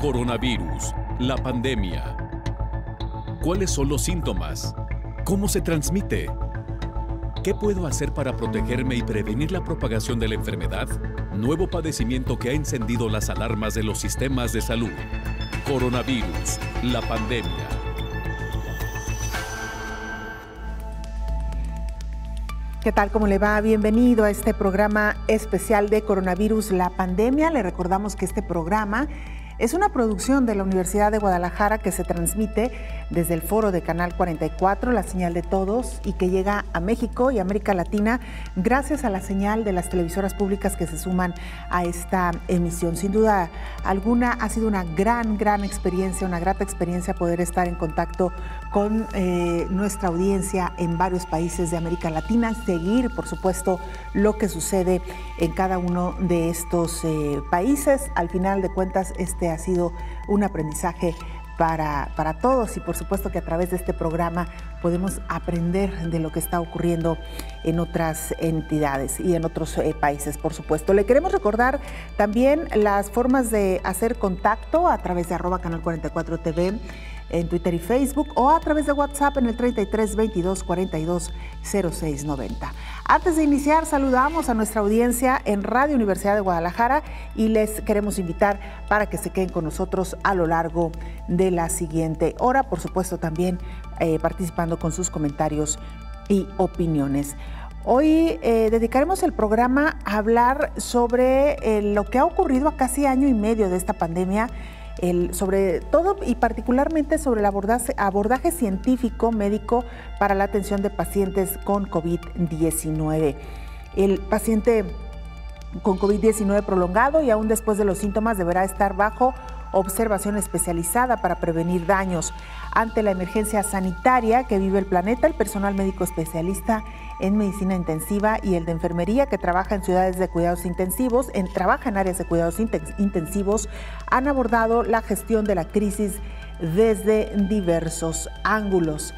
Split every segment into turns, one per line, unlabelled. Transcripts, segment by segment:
Coronavirus, la pandemia. ¿Cuáles son los síntomas? ¿Cómo se transmite? ¿Qué puedo hacer para protegerme y prevenir la propagación de la enfermedad? Nuevo padecimiento que ha encendido las alarmas de los sistemas de salud. Coronavirus, la pandemia.
¿Qué tal? ¿Cómo le va? Bienvenido a este programa especial de coronavirus, la pandemia. Le recordamos que este programa es una producción de la Universidad de Guadalajara que se transmite desde el foro de Canal 44, la señal de todos, y que llega a México y América Latina gracias a la señal de las televisoras públicas que se suman a esta emisión. Sin duda alguna ha sido una gran, gran experiencia, una grata experiencia poder estar en contacto con eh, nuestra audiencia en varios países de América Latina, seguir, por supuesto, lo que sucede en cada uno de estos eh, países. Al final de cuentas, este ha sido un aprendizaje para, todos y por supuesto que a través de este programa podemos aprender de lo que está ocurriendo en otras entidades y en otros eh, países, por supuesto. Le queremos recordar también las formas de hacer contacto a través de arroba canal 44 TV en Twitter y Facebook o a través de WhatsApp en el 33 22 42 06 Antes de iniciar, saludamos a nuestra audiencia en Radio Universidad de Guadalajara y les queremos invitar para que se queden con nosotros a lo largo de la siguiente hora, por supuesto también eh, participando con sus comentarios y opiniones. Hoy eh, dedicaremos el programa a hablar sobre eh, lo que ha ocurrido a casi año y medio de esta pandemia sobre todo y particularmente sobre el abordaje científico médico para la atención de pacientes con COVID-19. El paciente con COVID-19 prolongado y aún después de los síntomas deberá estar bajo observación especializada para prevenir daños. Ante la emergencia sanitaria que vive el planeta, el personal médico especialista en medicina intensiva y el de enfermería que trabaja en ciudades de cuidados intensivos, en, trabaja en áreas de cuidados intensivos, han abordado la gestión de la crisis desde diversos ángulos.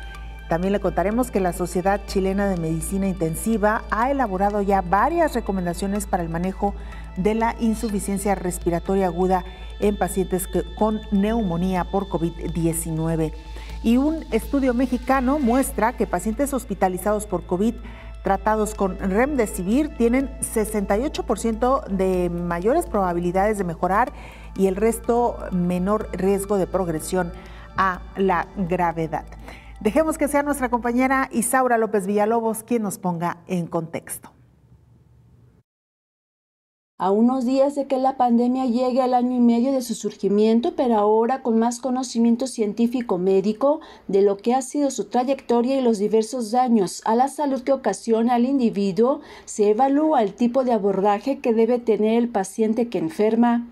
También le contaremos que la Sociedad Chilena de Medicina Intensiva ha elaborado ya varias recomendaciones para el manejo de la insuficiencia respiratoria aguda en pacientes con neumonía por COVID-19 y un estudio mexicano muestra que pacientes hospitalizados por COVID tratados con remdesivir tienen 68% de mayores probabilidades de mejorar y el resto menor riesgo de progresión a la gravedad. Dejemos que sea nuestra compañera Isaura López Villalobos quien nos ponga en contexto
a unos días de que la pandemia llegue al año y medio de su surgimiento, pero ahora con más conocimiento científico médico de lo que ha sido su trayectoria y los diversos daños a la salud que ocasiona al individuo, se evalúa el tipo de abordaje que debe tener el paciente que enferma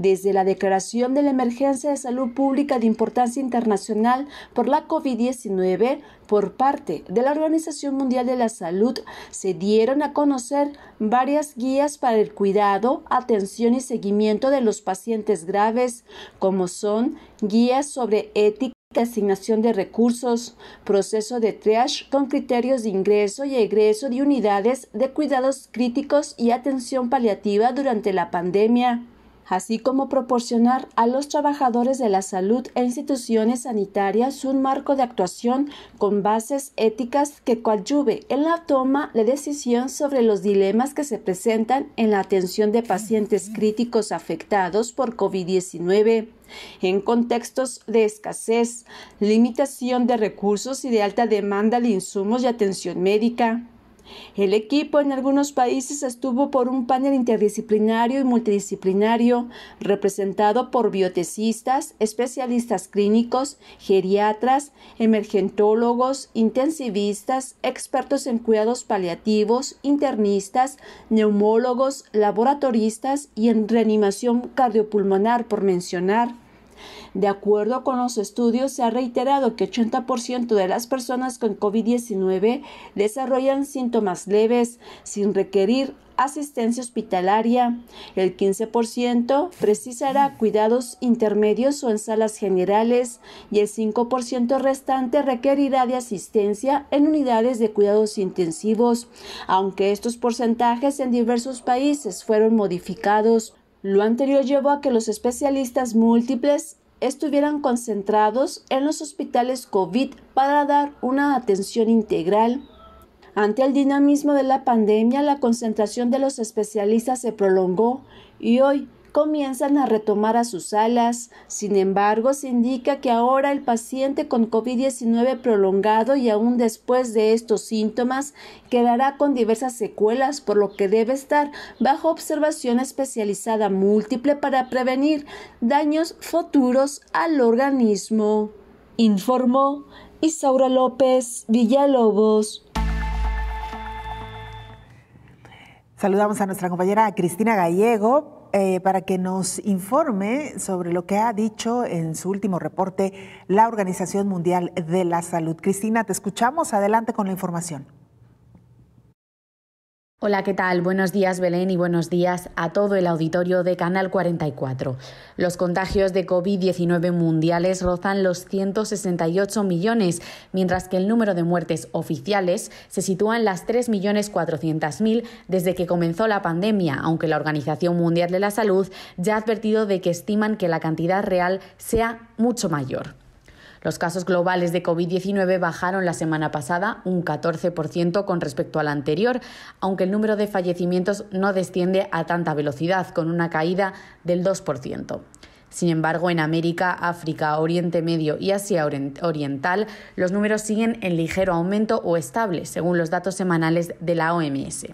desde la declaración de la emergencia de salud pública de importancia internacional por la COVID-19 por parte de la Organización Mundial de la Salud, se dieron a conocer varias guías para el cuidado, atención y seguimiento de los pacientes graves, como son guías sobre ética y asignación de recursos, proceso de triage con criterios de ingreso y egreso de unidades de cuidados críticos y atención paliativa durante la pandemia así como proporcionar a los trabajadores de la salud e instituciones sanitarias un marco de actuación con bases éticas que coadyuve en la toma de decisión sobre los dilemas que se presentan en la atención de pacientes críticos afectados por COVID-19 en contextos de escasez, limitación de recursos y de alta demanda de insumos y atención médica. El equipo en algunos países estuvo por un panel interdisciplinario y multidisciplinario representado por biotecistas, especialistas clínicos, geriatras, emergentólogos, intensivistas, expertos en cuidados paliativos, internistas, neumólogos, laboratoristas y en reanimación cardiopulmonar, por mencionar. De acuerdo con los estudios, se ha reiterado que 80% de las personas con COVID-19 desarrollan síntomas leves sin requerir asistencia hospitalaria. El 15% precisará cuidados intermedios o en salas generales y el 5% restante requerirá de asistencia en unidades de cuidados intensivos, aunque estos porcentajes en diversos países fueron modificados. Lo anterior llevó a que los especialistas múltiples estuvieran concentrados en los hospitales COVID para dar una atención integral. Ante el dinamismo de la pandemia, la concentración de los especialistas se prolongó y hoy comienzan a retomar a sus alas. Sin embargo, se indica que ahora el paciente con COVID-19 prolongado y aún después de estos síntomas quedará con diversas secuelas, por lo que debe estar bajo observación especializada múltiple para prevenir daños futuros al organismo. Informó Isaura
López Villalobos. Saludamos a nuestra compañera Cristina Gallego eh, para que nos informe sobre lo que ha dicho en su último reporte la Organización Mundial de la Salud. Cristina, te escuchamos. Adelante con la información.
Hola, ¿qué tal? Buenos días Belén y buenos días a todo el auditorio de Canal 44. Los contagios de COVID-19 mundiales rozan los 168 millones, mientras que el número de muertes oficiales se sitúa en las 3.400.000 desde que comenzó la pandemia, aunque la Organización Mundial de la Salud ya ha advertido de que estiman que la cantidad real sea mucho mayor. Los casos globales de COVID-19 bajaron la semana pasada un 14% con respecto al anterior, aunque el número de fallecimientos no desciende a tanta velocidad, con una caída del 2%. Sin embargo, en América, África, Oriente Medio y Asia Oriental, los números siguen en ligero aumento o estable, según los datos semanales de la OMS.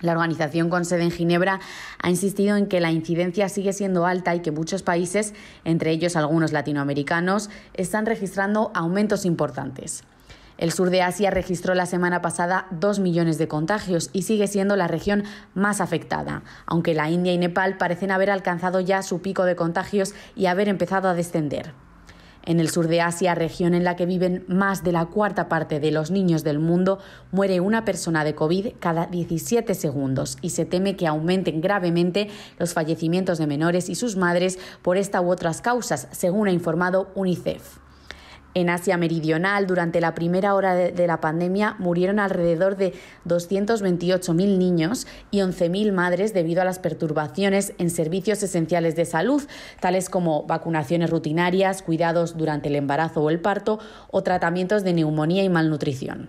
La organización con sede en Ginebra ha insistido en que la incidencia sigue siendo alta y que muchos países, entre ellos algunos latinoamericanos, están registrando aumentos importantes. El sur de Asia registró la semana pasada dos millones de contagios y sigue siendo la región más afectada, aunque la India y Nepal parecen haber alcanzado ya su pico de contagios y haber empezado a descender. En el sur de Asia, región en la que viven más de la cuarta parte de los niños del mundo, muere una persona de COVID cada 17 segundos y se teme que aumenten gravemente los fallecimientos de menores y sus madres por esta u otras causas, según ha informado UNICEF. En Asia Meridional, durante la primera hora de, la pandemia, murieron alrededor de 228.000 niños y 11.000 madres debido a las perturbaciones en servicios esenciales de salud, tales como vacunaciones rutinarias, cuidados durante el embarazo o el parto o tratamientos de neumonía y malnutrición.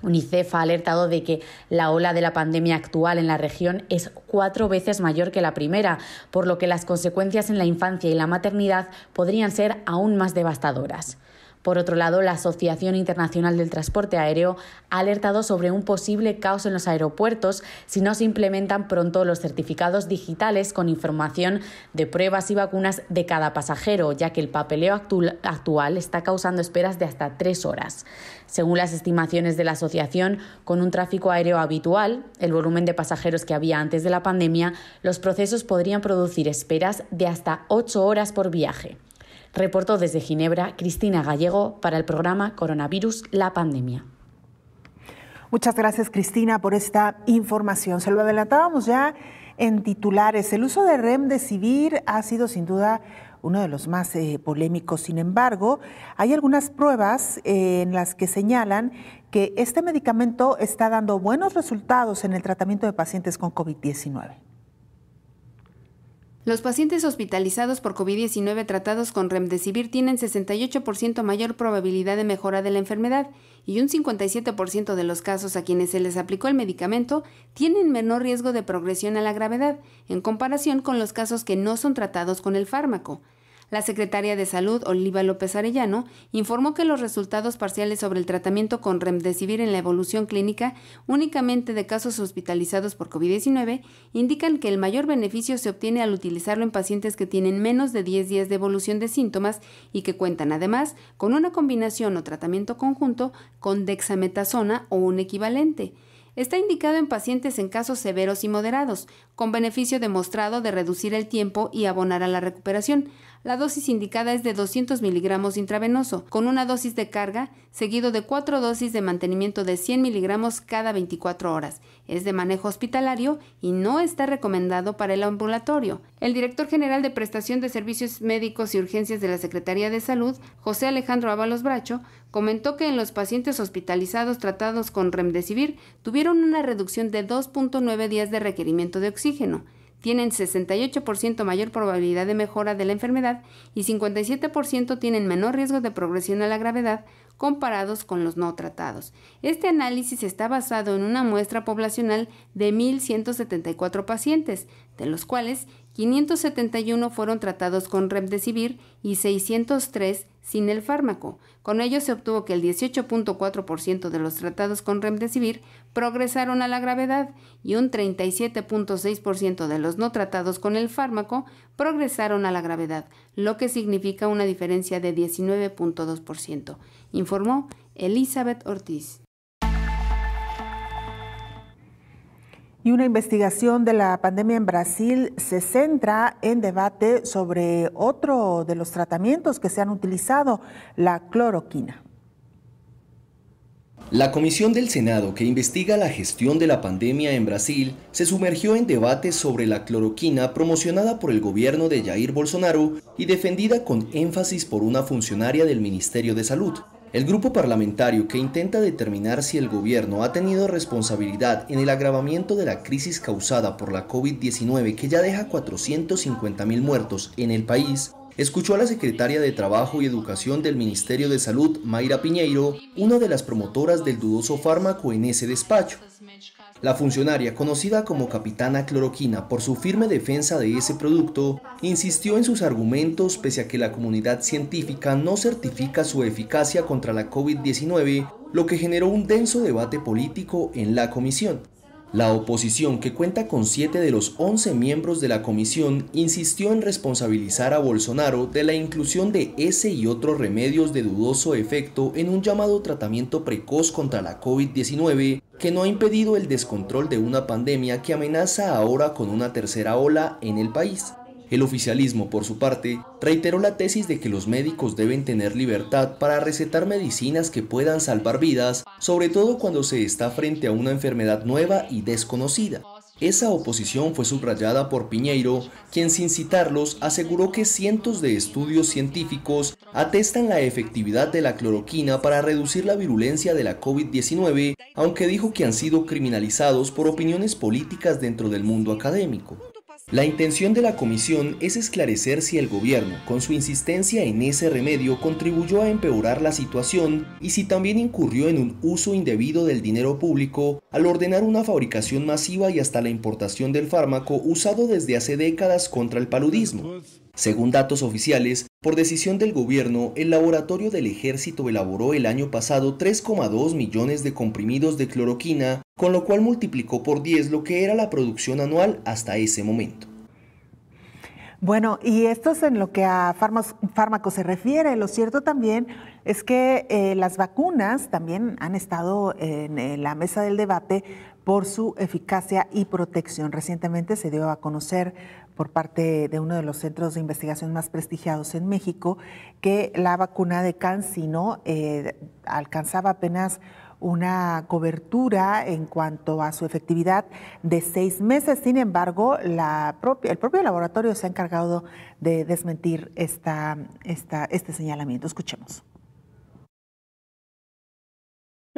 UNICEF ha alertado de que la ola de la pandemia actual en la región es cuatro veces mayor que la primera, por lo que las consecuencias en la infancia y la maternidad podrían ser aún más devastadoras. Por otro lado, la Asociación Internacional del Transporte Aéreo ha alertado sobre un posible caos en los aeropuertos si no se implementan pronto los certificados digitales con información de pruebas y vacunas de cada pasajero, ya que el papeleo actual está causando esperas de hasta tres horas. Según las estimaciones de la asociación, con un tráfico aéreo habitual, el volumen de pasajeros que había antes de la pandemia, los procesos podrían producir esperas de hasta ocho horas por viaje. Reportó desde Ginebra Cristina Gallego para el programa Coronavirus,
la pandemia. Muchas gracias Cristina por esta información. Se lo adelantábamos ya en titulares. El uso de remdesivir ha sido sin duda uno de los más eh, polémicos. Sin embargo, hay algunas pruebas eh, en las que señalan que este medicamento está dando buenos resultados en el tratamiento de pacientes con COVID-19.
Los pacientes hospitalizados por COVID-19 tratados con remdesivir tienen 68% mayor probabilidad de mejora de la enfermedad y un 57% de los casos a quienes se les aplicó el medicamento tienen menor riesgo de progresión a la gravedad en comparación con los casos que no son tratados con el fármaco. La secretaria de Salud, Oliva López Arellano, informó que los resultados parciales sobre el tratamiento con remdesivir en la evolución clínica únicamente de casos hospitalizados por COVID-19 indican que el mayor beneficio se obtiene al utilizarlo en pacientes que tienen menos de 10 días de evolución de síntomas y que cuentan además con una combinación o tratamiento conjunto con dexametasona o un equivalente está indicado en pacientes en casos severos y moderados, con beneficio demostrado de reducir el tiempo y abonar a la recuperación, la dosis indicada es de 200 miligramos intravenoso, con una dosis de carga, seguido de cuatro dosis de mantenimiento de 100 miligramos cada 24 horas. Es de manejo hospitalario y no está recomendado para el ambulatorio. El director general de Prestación de Servicios Médicos y Urgencias de la Secretaría de Salud, José Alejandro Ábalos Bracho, comentó que en los pacientes hospitalizados tratados con remdesivir tuvieron una reducción de 2.9 días de requerimiento de oxígeno tienen 68% mayor probabilidad de mejora de la enfermedad y 57% tienen menor riesgo de progresión a la gravedad comparados con los no tratados. Este análisis está basado en una muestra poblacional de 1.174 pacientes, de los cuales 571 fueron tratados con remdesivir y 603 sin el fármaco. Con ello se obtuvo que el 18.4% de los tratados con remdesivir progresaron a la gravedad y un 37.6% de los no tratados con el fármaco progresaron a la gravedad, lo que significa una diferencia de 19.2%, informó Elizabeth Ortiz.
Y una investigación de la pandemia en Brasil se centra en debate sobre otro de los tratamientos que se han utilizado, la cloroquina.
La comisión del Senado que investiga la gestión de la pandemia en Brasil se sumergió en debate sobre la cloroquina promocionada por el gobierno de Jair Bolsonaro y defendida con énfasis por una funcionaria del Ministerio de Salud. El grupo parlamentario que intenta determinar si el gobierno ha tenido responsabilidad en el agravamiento de la crisis causada por la COVID-19 que ya deja 450.000 muertos en el país, escuchó a la secretaria de Trabajo y Educación del Ministerio de Salud, Mayra Piñeiro, una de las promotoras del dudoso fármaco en ese despacho, la funcionaria, conocida como Capitana Cloroquina por su firme defensa de ese producto, insistió en sus argumentos pese a que la comunidad científica no certifica su eficacia contra la COVID-19, lo que generó un denso debate político en la comisión. La oposición, que cuenta con 7 de los 11 miembros de la comisión, insistió en responsabilizar a Bolsonaro de la inclusión de ese y otros remedios de dudoso efecto en un llamado tratamiento precoz contra la COVID-19 que no ha impedido el descontrol de una pandemia que amenaza ahora con una tercera ola en el país. El oficialismo, por su parte, reiteró la tesis de que los médicos deben tener libertad para recetar medicinas que puedan salvar vidas, sobre todo cuando se está frente a una enfermedad nueva y desconocida. Esa oposición fue subrayada por Piñeiro, quien sin citarlos aseguró que cientos de estudios científicos atestan la efectividad de la cloroquina para reducir la virulencia de la COVID-19, aunque dijo que han sido criminalizados por opiniones políticas dentro del mundo académico. La intención de la comisión es esclarecer si el gobierno, con su insistencia en ese remedio, contribuyó a empeorar la situación y si también incurrió en un uso indebido del dinero público al ordenar una fabricación masiva y hasta la importación del fármaco usado desde hace décadas contra el paludismo. Según datos oficiales, por decisión del gobierno, el laboratorio del ejército elaboró el año pasado 3,2 millones de comprimidos de cloroquina, con lo cual multiplicó por 10 lo que era la producción anual hasta ese momento.
Bueno, y esto es en lo que a fármacos se refiere. Lo cierto también es que eh, las vacunas también han estado en, la mesa del debate por su eficacia y protección. Recientemente se dio a conocer por parte de uno de los centros de investigación más prestigiados en México que la vacuna de CanSino eh, alcanzaba apenas una cobertura en cuanto a su efectividad de seis meses. Sin embargo, el propio laboratorio se ha encargado de desmentir este señalamiento. Escuchemos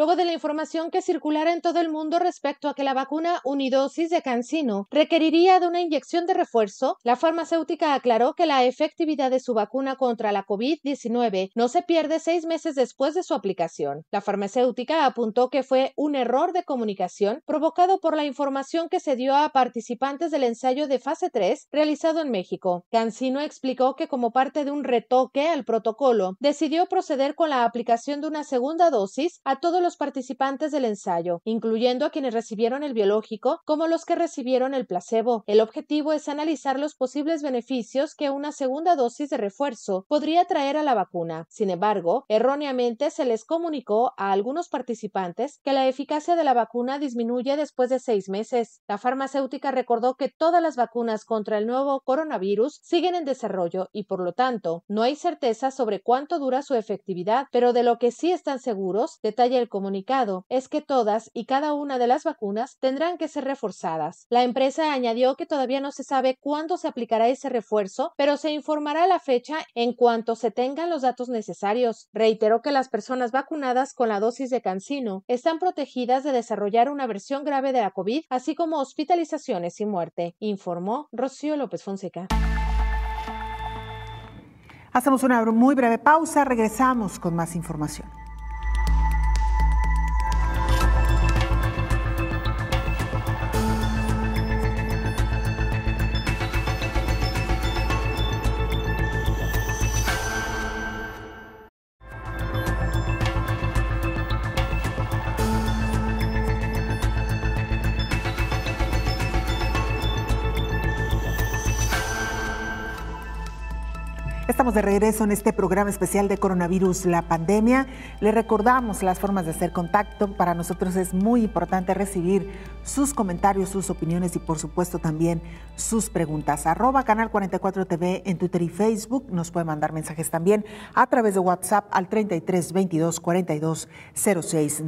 luego de la información que circulara en todo el mundo respecto a que la vacuna unidosis de Cancino requeriría de una inyección de refuerzo, la farmacéutica aclaró que la efectividad de su vacuna contra la COVID-19 no se pierde seis meses después de su aplicación. La farmacéutica apuntó que fue un error de comunicación provocado por la información que se dio a participantes del ensayo de fase 3 realizado en México. Cancino explicó que como parte de un retoque al protocolo, decidió proceder con la aplicación de una segunda dosis a todos los participantes del ensayo, incluyendo a quienes recibieron el biológico como los que recibieron el placebo. El objetivo es analizar los posibles beneficios que una segunda dosis de refuerzo podría traer a la vacuna. Sin embargo, erróneamente se les comunicó a algunos participantes que la eficacia de la vacuna disminuye después de seis meses. La farmacéutica recordó que todas las vacunas contra el nuevo coronavirus siguen en desarrollo y por lo tanto no hay certeza sobre cuánto dura su efectividad, pero de lo que sí están seguros, detalla el comunicado es que todas y cada una de las vacunas tendrán que ser reforzadas. La empresa añadió que todavía no se sabe cuándo se aplicará ese refuerzo, pero se informará la fecha en cuanto se tengan los datos necesarios. Reiteró que las personas vacunadas con la dosis de cancino están protegidas de desarrollar una versión grave de la COVID, así como hospitalizaciones y muerte, informó Rocío López Fonseca.
Hacemos una muy breve pausa, regresamos con más información. Estamos de regreso en este programa especial de coronavirus, la pandemia. Le recordamos las formas de hacer contacto. Para nosotros es muy importante recibir sus comentarios, sus opiniones y por supuesto también sus preguntas. Arroba Canal 44 TV en Twitter y Facebook. Nos puede mandar mensajes también a través de WhatsApp al 33 22 42 06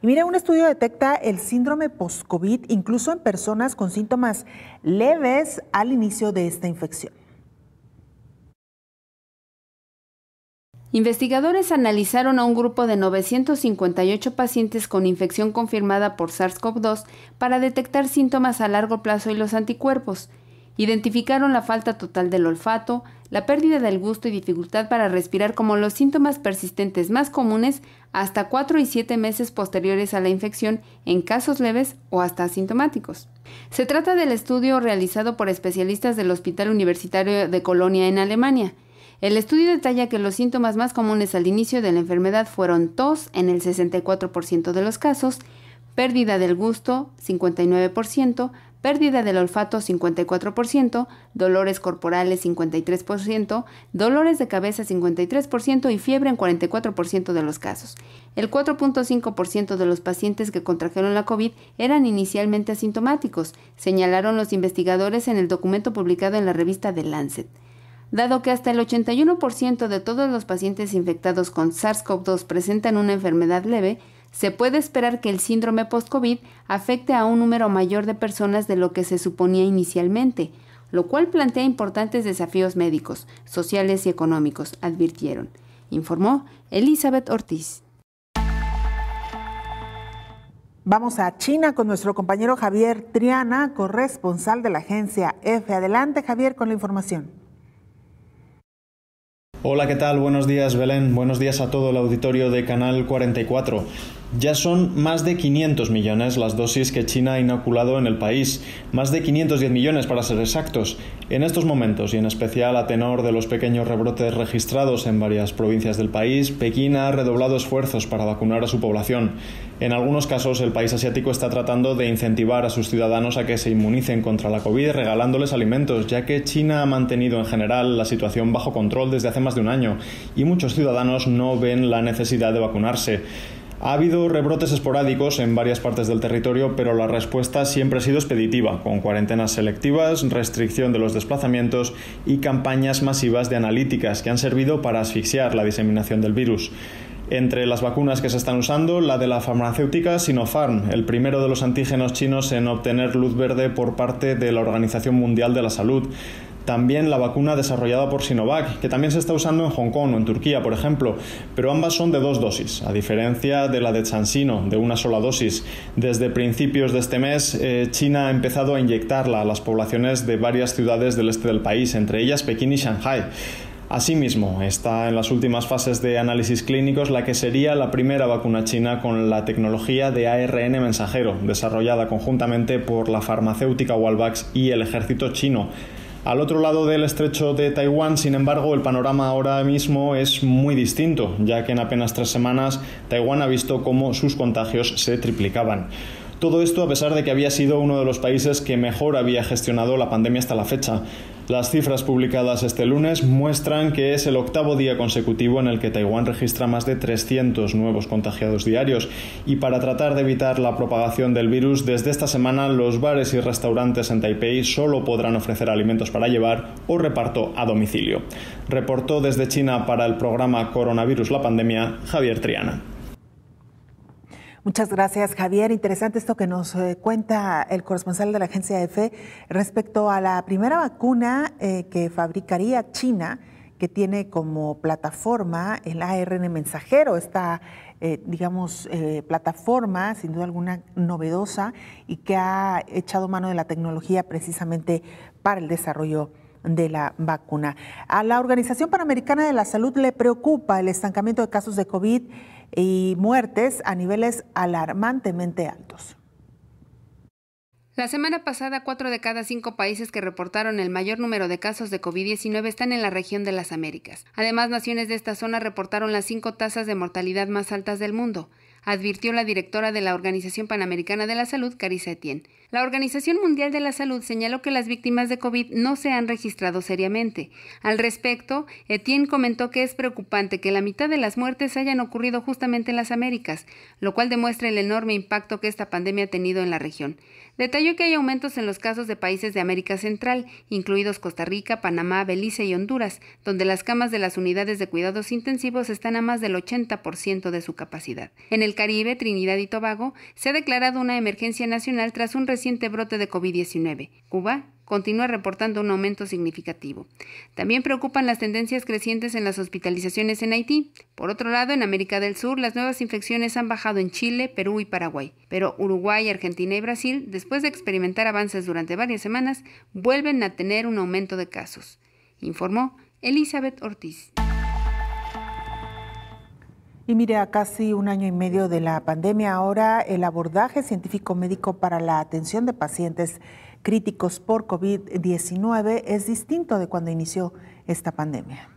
Y mire, un estudio detecta el síndrome post-COVID incluso en personas con síntomas leves al inicio de esta infección.
Investigadores analizaron a un grupo de 958 pacientes con infección confirmada por SARS-CoV-2 para detectar síntomas a largo plazo y los anticuerpos. Identificaron la falta total del olfato, la pérdida del gusto y dificultad para respirar como los síntomas persistentes más comunes hasta 4 y 7 meses posteriores a la infección en casos leves o hasta asintomáticos. Se trata del estudio realizado por especialistas del Hospital Universitario de Colonia en Alemania, el estudio detalla que los síntomas más comunes al inicio de la enfermedad fueron tos en el 64% de los casos, pérdida del gusto 59%, pérdida del olfato 54%, dolores corporales 53%, dolores de cabeza 53% y fiebre en 44% de los casos. El 4.5% de los pacientes que contrajeron la COVID eran inicialmente asintomáticos, señalaron los investigadores en el documento publicado en la revista The Lancet dado que hasta el 81% de todos los pacientes infectados con SARS-CoV-2 presentan una enfermedad leve, se puede esperar que el síndrome post-COVID afecte a un número mayor de personas de lo que se suponía inicialmente, lo cual plantea importantes desafíos médicos, sociales y económicos, advirtieron, informó Elizabeth Ortiz.
Vamos a China con nuestro compañero Javier Triana, corresponsal de la agencia EFE. Adelante Javier con la información.
Hola, ¿qué tal? Buenos días, Belén. Buenos días a todo el auditorio de Canal 44. Ya son más de 500 millones las dosis que China ha inoculado en el país, más de 510 millones para ser exactos. En estos momentos, y en especial a tenor de los pequeños rebrotes registrados en varias provincias del país, Pekín ha redoblado esfuerzos para vacunar a su población. En algunos casos, el país asiático está tratando de incentivar a sus ciudadanos a que se inmunicen contra la COVID regalándoles alimentos, ya que China ha mantenido en general la situación bajo control desde hace más de un año, y muchos ciudadanos no ven la necesidad de vacunarse. Ha habido rebrotes esporádicos en varias partes del territorio, pero la respuesta siempre ha sido expeditiva, con cuarentenas selectivas, restricción de los desplazamientos y campañas masivas de analíticas que han servido para asfixiar la diseminación del virus. Entre las vacunas que se están usando, la de la farmacéutica Sinopharm, el primero de los antígenos chinos en obtener luz verde por parte de la Organización Mundial de la Salud. También la vacuna desarrollada por Sinovac, que también se está usando en Hong Kong o en Turquía, por ejemplo, pero ambas son de dos dosis, a diferencia de la de Chansino, de una sola dosis. Desde principios de este mes, eh, China ha empezado a inyectarla a las poblaciones de varias ciudades del este del país, entre ellas Pekín y Shanghái. Asimismo, está en las últimas fases de análisis clínicos la que sería la primera vacuna china con la tecnología de ARN mensajero, desarrollada conjuntamente por la farmacéutica Walvax y el ejército chino. Al otro lado del estrecho de Taiwán, sin embargo, el panorama ahora mismo es muy distinto, ya que en apenas tres semanas Taiwán ha visto cómo sus contagios se triplicaban. Todo esto a pesar de que había sido uno de los países que mejor había gestionado la pandemia hasta la fecha. Las cifras publicadas este lunes muestran que es el octavo día consecutivo en el que Taiwán registra más de 300 nuevos contagiados diarios y para tratar de evitar la propagación del virus, desde esta semana los bares y restaurantes en Taipei solo podrán ofrecer alimentos para llevar o reparto a domicilio. Reportó desde China para el programa Coronavirus la pandemia Javier Triana.
Muchas gracias, Javier. Interesante esto que nos eh, cuenta el corresponsal de la agencia EFE respecto a la primera vacuna eh, que fabricaría China, que tiene como plataforma el ARN mensajero, esta, eh, digamos, plataforma sin duda alguna novedosa y que ha echado mano de la tecnología precisamente para el desarrollo de la vacuna. A la Organización Panamericana de la Salud le preocupa el estancamiento de casos de COVID y muertes a niveles alarmantemente altos.
La semana pasada, cuatro de cada cinco países que reportaron el mayor número de casos de COVID-19 están en la región de las Américas. Además, naciones de esta zona reportaron las cinco tasas de mortalidad más altas del mundo, advirtió la directora de la Organización Panamericana de la Salud, Carissa Etienne. La Organización Mundial de la Salud señaló que las víctimas de COVID no se han registrado seriamente. Al respecto, Etienne comentó que es preocupante que la mitad de las muertes hayan ocurrido justamente en las Américas, lo cual demuestra el enorme impacto que esta pandemia ha tenido en la región. Detalló que hay aumentos en los casos de países de América Central, incluidos Costa Rica, Panamá, Belice y Honduras, donde las camas de las unidades de cuidados intensivos están a más del 80% de su capacidad. En el Caribe, Trinidad y Tobago, se ha declarado una emergencia nacional tras un reciente brote de COVID-19. Cuba continúa reportando un aumento significativo. También preocupan las tendencias crecientes en las hospitalizaciones en Haití. Por otro lado, en América del Sur, las nuevas infecciones han bajado en Chile, Perú y Paraguay. Pero Uruguay, Argentina y Brasil, después de experimentar avances durante varias semanas, vuelven a tener un aumento de casos, informó Elizabeth Ortiz.
Y mire, a casi un año y medio de la pandemia, ahora el abordaje científico-médico para la atención de pacientes críticos por COVID-19 es distinto de cuando inició esta pandemia.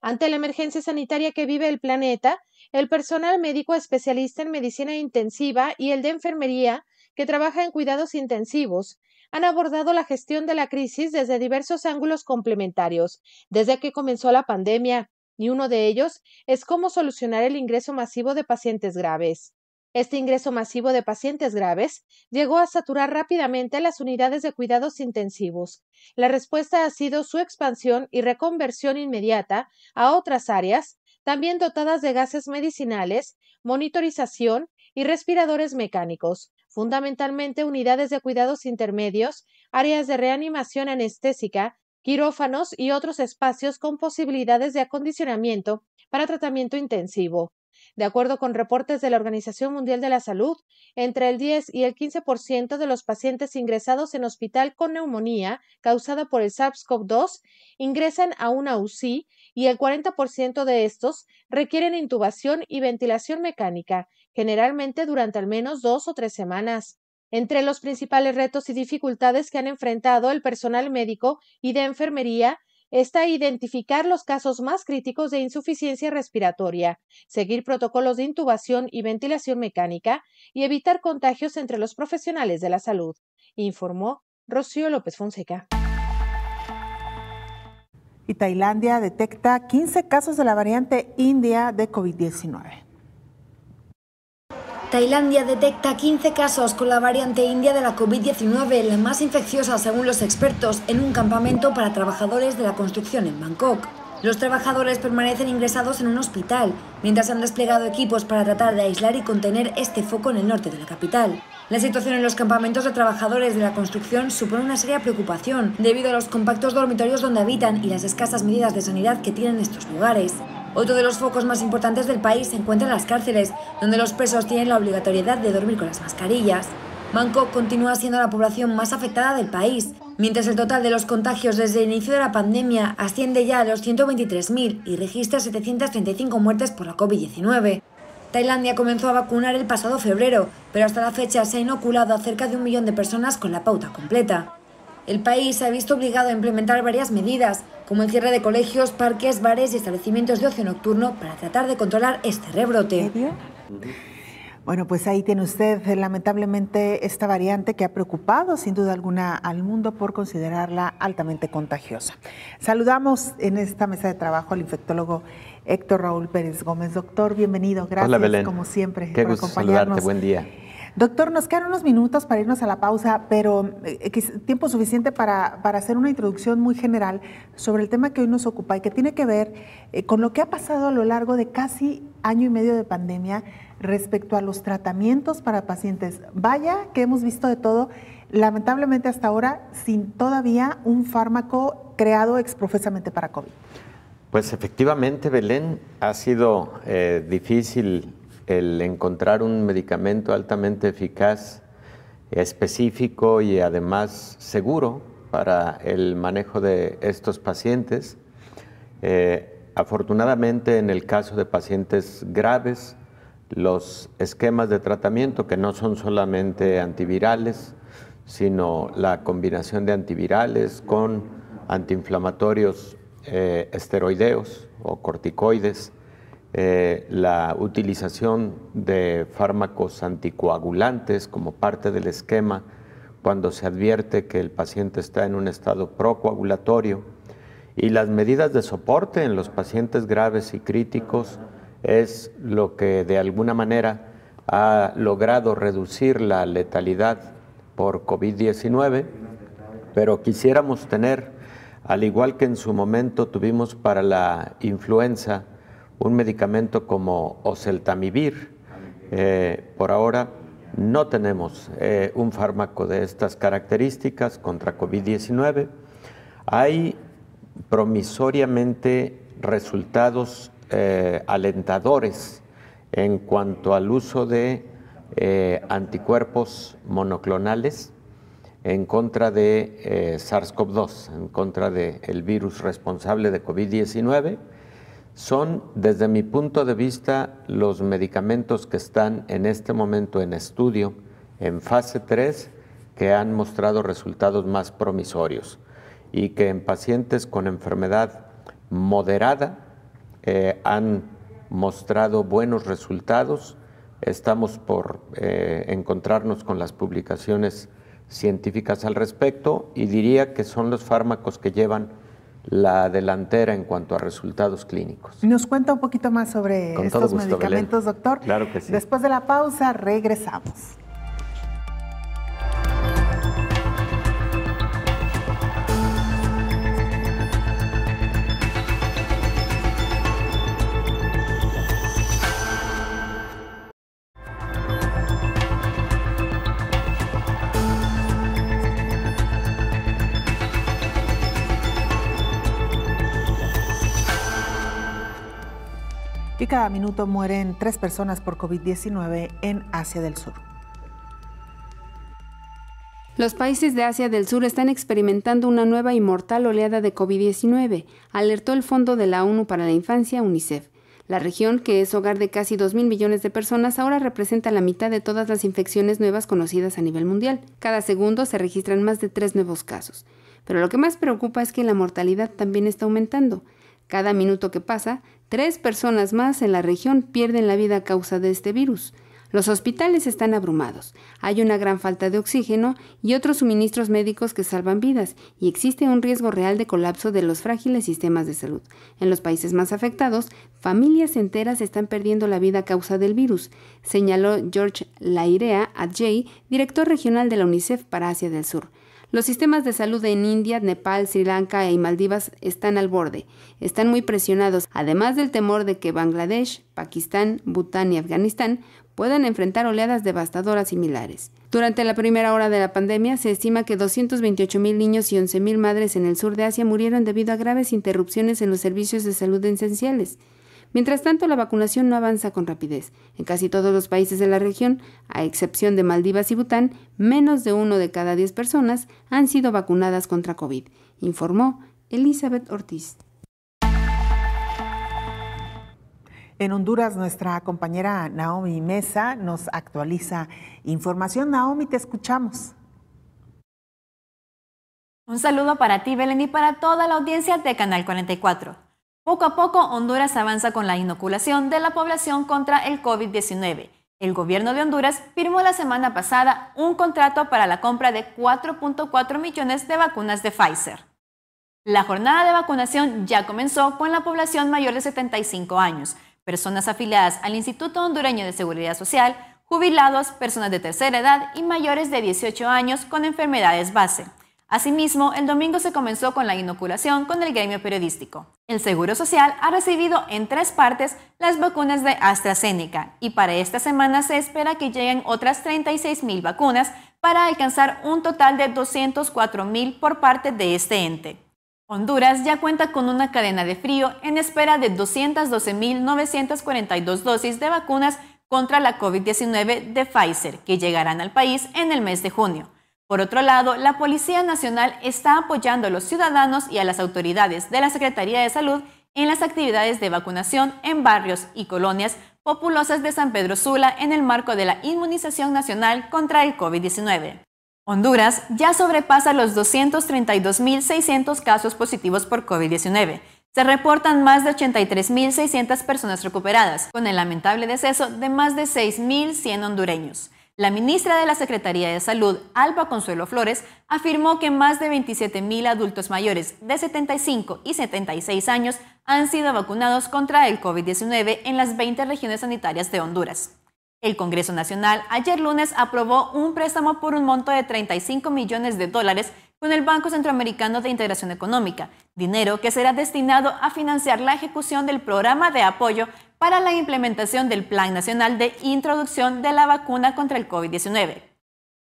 Ante la emergencia sanitaria que vive el planeta, el personal médico especialista en medicina intensiva y el de enfermería, que trabaja en cuidados intensivos, han abordado la gestión de la crisis desde diversos ángulos complementarios, desde que comenzó la pandemia, y uno de ellos es cómo solucionar el ingreso masivo de pacientes graves. Este ingreso masivo de pacientes graves llegó a saturar rápidamente las unidades de cuidados intensivos. La respuesta ha sido su expansión y reconversión inmediata a otras áreas, también dotadas de gases medicinales, monitorización y respiradores mecánicos, fundamentalmente unidades de cuidados intermedios, áreas de reanimación anestésica quirófanos y otros espacios con posibilidades de acondicionamiento para tratamiento intensivo. De acuerdo con reportes de la Organización Mundial de la Salud, entre el 10 y el 15% de los pacientes ingresados en hospital con neumonía causada por el SARS-CoV-2 ingresan a una UCI y el 40% de estos requieren intubación y ventilación mecánica, generalmente durante al menos dos o tres semanas. Entre los principales retos y dificultades que han enfrentado el personal médico y de enfermería está identificar los casos más críticos de insuficiencia respiratoria, seguir protocolos de intubación y ventilación mecánica y evitar contagios entre los profesionales de la salud, informó Rocío López Fonseca.
Y Tailandia detecta 15 casos de la variante india de COVID-19.
Tailandia detecta 15 casos con la variante india de la COVID-19, la más infecciosa según los expertos, en un campamento para trabajadores de la construcción en Bangkok. Los trabajadores permanecen ingresados en un hospital, mientras han desplegado equipos para tratar de aislar y contener este foco en el norte de la capital. La situación en los campamentos de trabajadores de la construcción supone una seria preocupación, debido a los compactos dormitorios donde habitan y las escasas medidas de sanidad que tienen estos lugares. Otro de los focos más importantes del país se encuentra en las cárceles, donde los presos tienen la obligatoriedad de dormir con las mascarillas. Bangkok continúa siendo la población más afectada del país, mientras el total de los contagios desde el inicio de la pandemia asciende ya a los 123.000 y registra 735 muertes por la COVID-19. Tailandia comenzó a vacunar el pasado febrero, pero hasta la fecha se ha inoculado a cerca de un millón de personas con la pauta completa el país se ha visto obligado a implementar varias medidas, como el cierre de colegios, parques, bares y establecimientos de ocio nocturno para tratar de controlar este rebrote.
Bueno, pues ahí tiene usted eh, lamentablemente esta variante que ha preocupado sin duda alguna al mundo por considerarla altamente contagiosa. Saludamos en esta mesa de trabajo al infectólogo Héctor Raúl Pérez Gómez. Doctor, bienvenido. Gracias, como siempre, Qué por Saludarte. Buen día. Doctor, nos quedan unos minutos para irnos a la pausa, pero eh, tiempo suficiente para, hacer una introducción muy general sobre el tema que hoy nos ocupa y que tiene que ver eh, con lo que ha pasado a lo largo de casi año y medio de pandemia respecto a los tratamientos para pacientes. Vaya que hemos visto de todo, lamentablemente hasta ahora, sin todavía un fármaco creado exprofesamente para COVID.
Pues efectivamente, Belén, ha sido eh, difícil el encontrar un medicamento altamente eficaz, específico y además seguro para el manejo de estos pacientes. Eh, afortunadamente, en el caso de pacientes graves, los esquemas de tratamiento, que no son solamente antivirales, sino la combinación de antivirales con antiinflamatorios eh, esteroideos o corticoides, eh, la utilización de fármacos anticoagulantes como parte del esquema cuando se advierte que el paciente está en un estado procoagulatorio y las medidas de soporte en los pacientes graves y críticos es lo que de alguna manera ha logrado reducir la letalidad por COVID-19, pero quisiéramos tener, al igual que en su momento tuvimos para la influenza, un medicamento como oseltamivir. Eh, por ahora no tenemos eh, un fármaco de estas características contra COVID-19. Hay promisoriamente resultados eh, alentadores en cuanto al uso de anticuerpos monoclonales en contra de SARS-CoV-2, en contra del virus responsable de COVID-19 son, desde mi punto de vista, los medicamentos que están en este momento en estudio, en fase 3, que han mostrado resultados más promisorios y que en pacientes con enfermedad moderada eh, han mostrado buenos resultados. Estamos por eh, encontrarnos con las publicaciones científicas al respecto y diría que son los fármacos que llevan la delantera en cuanto a resultados clínicos.
Nos cuenta un poquito más sobre estos medicamentos, doctor. Claro que sí. Después de la pausa, regresamos. cada minuto mueren tres personas por COVID-19 en Asia del Sur.
Los países de Asia del Sur están experimentando una nueva y mortal oleada de COVID-19, alertó el Fondo de la ONU para la Infancia, UNICEF. La región, que es hogar de casi mil millones de personas, ahora representa la mitad de todas las infecciones nuevas conocidas a nivel mundial. Cada segundo se registran más de tres nuevos casos. Pero lo que más preocupa es que la mortalidad también está aumentando. Cada minuto que pasa, Tres personas más en la región pierden la vida a causa de este virus. Los hospitales están abrumados, hay una gran falta de oxígeno y otros suministros médicos que salvan vidas, y existe un riesgo real de colapso de los frágiles sistemas de salud. En los países más afectados, familias enteras están perdiendo la vida a causa del virus, señaló George Lairea Adjei, director regional de la UNICEF para Asia del Sur. Los sistemas de salud en India, Nepal, Sri Lanka y Maldivas están al borde, están muy presionados, además del temor de que Bangladesh, Pakistán, Bután y Afganistán puedan enfrentar oleadas devastadoras similares. Durante la primera hora de la pandemia, se estima que 228.000 niños y 11.000 madres en el sur de Asia murieron debido a graves interrupciones en los servicios de salud esenciales. Mientras tanto, la vacunación no avanza con rapidez. En casi todos los países de la región, a excepción de Maldivas y Bután, menos de uno de cada diez personas han sido vacunadas contra COVID, informó Elizabeth
Ortiz. En Honduras, nuestra compañera Naomi Mesa nos actualiza información. Naomi, te escuchamos.
Un saludo para ti, Belén, y para toda la audiencia de Canal 44. Poco a poco, Honduras avanza con la inoculación de la población contra el COVID-19. El gobierno de Honduras firmó la semana pasada un contrato para la compra de 4.4 millones de vacunas de Pfizer. La jornada de vacunación ya comenzó con la población mayor de 75 años, personas afiliadas al Instituto Hondureño de Seguridad Social, jubilados, personas de tercera edad y mayores de 18 años con enfermedades base. Asimismo, el domingo se comenzó con la inoculación con el gremio periodístico. El Seguro Social ha recibido en tres partes las vacunas de AstraZeneca y para esta semana se espera que lleguen otras 36.000 vacunas para alcanzar un total de mil por parte de este ente. Honduras ya cuenta con una cadena de frío en espera de 212.942 dosis de vacunas contra la COVID-19 de Pfizer que llegarán al país en el mes de junio. Por otro lado, la Policía Nacional está apoyando a los ciudadanos y a las autoridades de la Secretaría de Salud en las actividades de vacunación en barrios y colonias populosas de San Pedro Sula en el marco de la inmunización nacional contra el COVID-19. Honduras ya sobrepasa los 232.600 casos positivos por COVID-19. Se reportan más de 83.600 personas recuperadas, con el lamentable deceso de más de 6.100 hondureños. La ministra de la Secretaría de Salud, Alba Consuelo Flores, afirmó que más de mil adultos mayores de 75 y 76 años han sido vacunados contra el COVID-19 en las 20 regiones sanitarias de Honduras. El Congreso Nacional ayer lunes aprobó un préstamo por un monto de 35 millones de dólares con el Banco Centroamericano de Integración Económica, dinero que será destinado a financiar la ejecución del programa de apoyo para la implementación del Plan Nacional de Introducción de la Vacuna contra el COVID-19.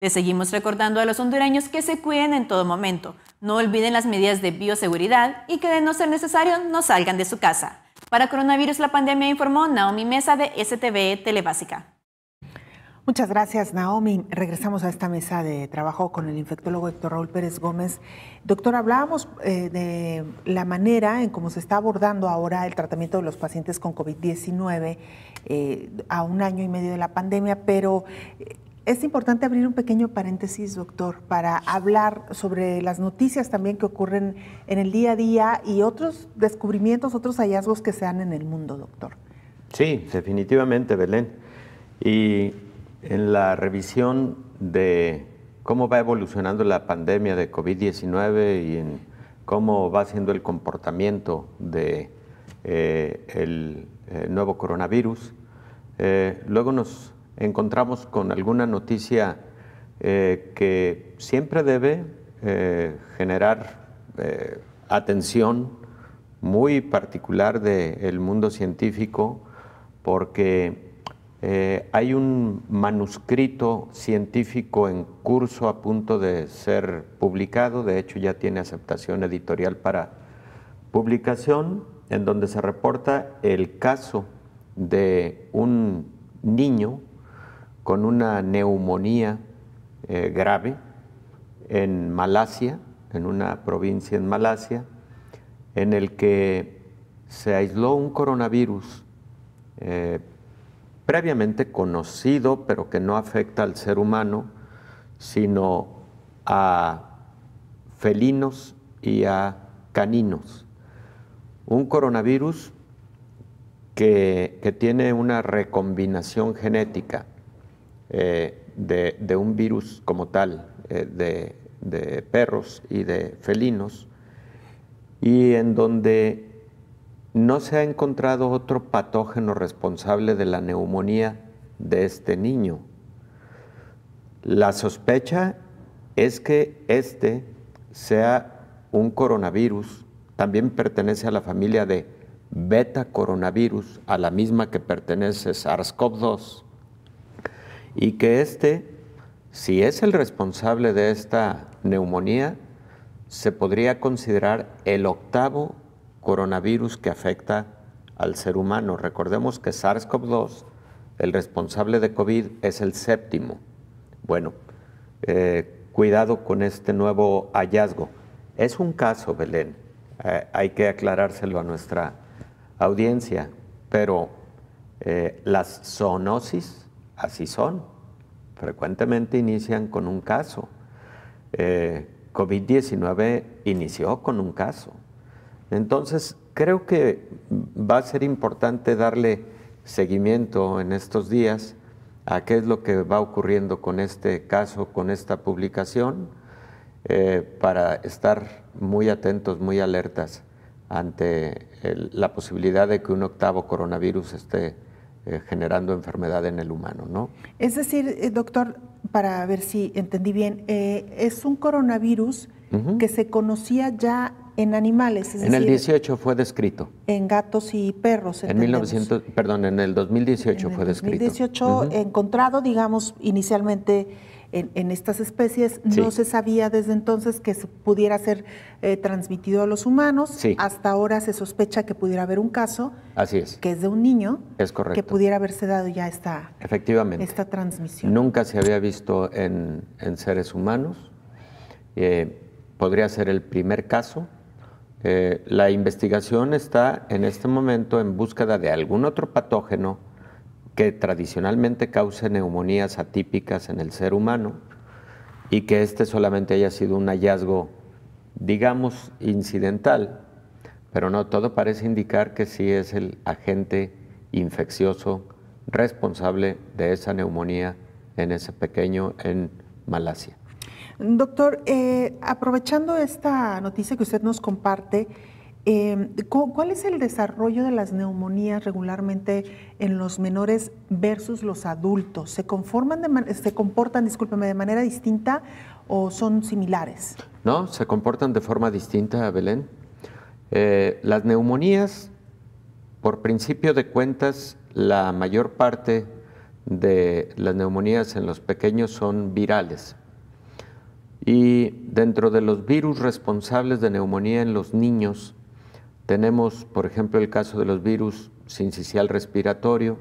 Les seguimos recordando a los hondureños que se cuiden en todo momento, no olviden las medidas de bioseguridad y que de no ser necesario no salgan de su casa. Para Coronavirus la Pandemia informó Naomi Mesa de STV Telebásica.
Muchas gracias, Naomi. Regresamos a esta mesa de trabajo con el infectólogo Héctor Raúl Pérez Gómez. Doctor, hablábamos eh, de la manera en cómo se está abordando ahora el tratamiento de los pacientes con COVID-19 eh, a un año y medio de la pandemia, pero eh, es importante abrir un pequeño paréntesis, doctor, para hablar sobre las noticias también que ocurren en el día a día y otros descubrimientos, otros hallazgos que se dan en el mundo, doctor.
Sí, definitivamente, Belén. Y en la revisión de cómo va evolucionando la pandemia de COVID-19 y en cómo va siendo el comportamiento del eh, eh, nuevo coronavirus, eh, luego nos encontramos con alguna noticia que siempre debe generar atención muy particular del mundo científico porque eh, hay un manuscrito científico en curso a punto de ser publicado, de hecho ya tiene aceptación editorial para publicación, en donde se reporta el caso de un niño con una neumonía eh, grave en Malasia, en una provincia en Malasia, en el que se aisló un coronavirus. Eh, previamente conocido, pero que no afecta al ser humano, sino a felinos y a caninos. Un coronavirus que, tiene una recombinación genética eh, de, un virus como tal, eh, de, de perros y de felinos, y en donde no se ha encontrado otro patógeno responsable de la neumonía de este niño. La sospecha es que este sea un coronavirus, también pertenece a la familia de beta coronavirus, a la misma que pertenece SARS-CoV-2, y que este, si es el responsable de esta neumonía, se podría considerar el octavo coronavirus que afecta al ser humano. Recordemos que SARS-CoV-2, el responsable de COVID, es el séptimo. Bueno, eh, cuidado con este nuevo hallazgo. Es un caso, Belén, eh, hay que aclarárselo a nuestra audiencia, pero eh, las zoonosis así son. Frecuentemente inician con un caso. COVID-19 inició con un caso entonces, creo que va a ser importante darle seguimiento en estos días a qué es lo que va ocurriendo con este caso, con esta publicación, eh, para estar muy atentos, muy alertas ante la posibilidad de que un octavo coronavirus esté eh, generando enfermedad en el humano, ¿no?
Es decir, eh, doctor, para ver si entendí bien, es un coronavirus que se conocía ya en animales. Es en el
18 fue descrito.
En gatos y perros. En 1900,
perdón, en el 2018 fue
descrito. En 2018 encontrado, digamos, inicialmente en, estas especies, no se sabía desde entonces que pudiera ser eh, transmitido a los humanos. Hasta ahora se sospecha que pudiera haber un caso. Así es. Que es de un niño. Es correcto. Que pudiera haberse dado ya esta,
Efectivamente.
esta transmisión.
Nunca se había visto en, seres humanos. Eh, podría ser el primer caso eh, la investigación está en este momento en búsqueda de algún otro patógeno que tradicionalmente cause neumonías atípicas en el ser humano y que este solamente haya sido un hallazgo, digamos, incidental, pero no, todo parece indicar que sí es el agente infeccioso responsable de esa neumonía en ese pequeño en Malasia.
Doctor, eh, aprovechando esta noticia que usted nos comparte, em, ¿cuál es el desarrollo de las neumonías regularmente en los menores versus los adultos? ¿Se, conforman se comportan, discúlpeme, de manera distinta o son similares?
No, se comportan de forma distinta, Belén. Eh, las neumonías, por principio de cuentas, la mayor parte de las neumonías en los pequeños son virales, y dentro de los virus responsables de neumonía en los niños, tenemos, por ejemplo, el caso de los virus sincicial respiratorio,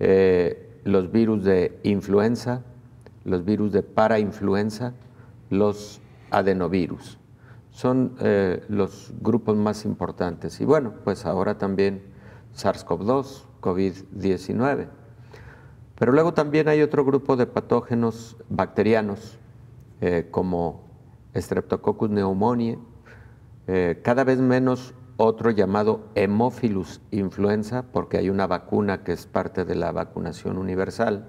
eh, los virus de influenza, los virus de parainfluenza, los adenovirus. Son eh, los grupos más importantes. Y bueno, pues ahora también SARS-CoV-2, COVID-19. Pero luego también hay otro grupo de patógenos bacterianos eh, como Streptococcus pneumoniae, eh, cada vez menos otro llamado Hemophilus influenza, porque hay una vacuna que es parte de la vacunación universal.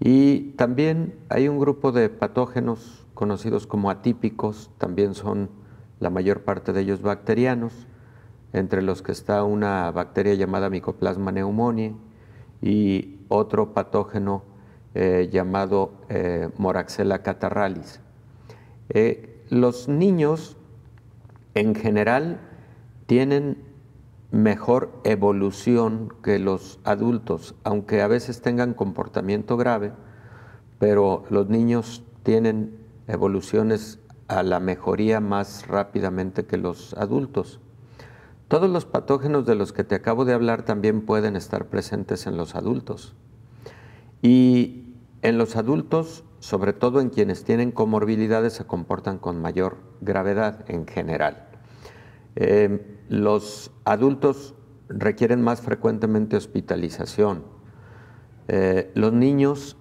Y también hay un grupo de patógenos conocidos como atípicos, también son la mayor parte de ellos bacterianos, entre los que está una bacteria llamada Mycoplasma pneumoniae y otro patógeno eh, llamado eh, Moraxella catarralis. Eh, los niños en general tienen mejor evolución que los adultos, aunque a veces tengan comportamiento grave, pero los niños tienen evoluciones a la mejoría más rápidamente que los adultos. Todos los patógenos de los que te acabo de hablar también pueden estar presentes en los adultos. Y en los adultos, sobre todo en quienes tienen comorbilidades, se comportan con mayor gravedad en general. Em, los adultos requieren más frecuentemente hospitalización. Eh, los niños,